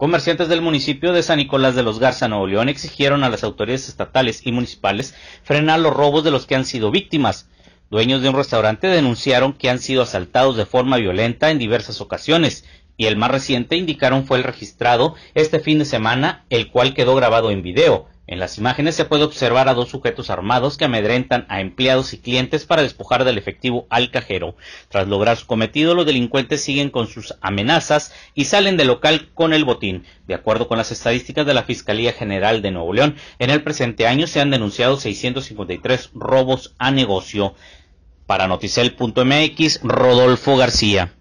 Comerciantes del municipio de San Nicolás de los Garza, Nuevo León, exigieron a las autoridades estatales y municipales frenar los robos de los que han sido víctimas. Dueños de un restaurante denunciaron que han sido asaltados de forma violenta en diversas ocasiones, y el más reciente indicaron fue el registrado este fin de semana, el cual quedó grabado en video, en las imágenes se puede observar a dos sujetos armados que amedrentan a empleados y clientes para despojar del efectivo al cajero. Tras lograr su cometido, los delincuentes siguen con sus amenazas y salen del local con el botín. De acuerdo con las estadísticas de la Fiscalía General de Nuevo León, en el presente año se han denunciado 653 robos a negocio. Para noticel.mx, Rodolfo García.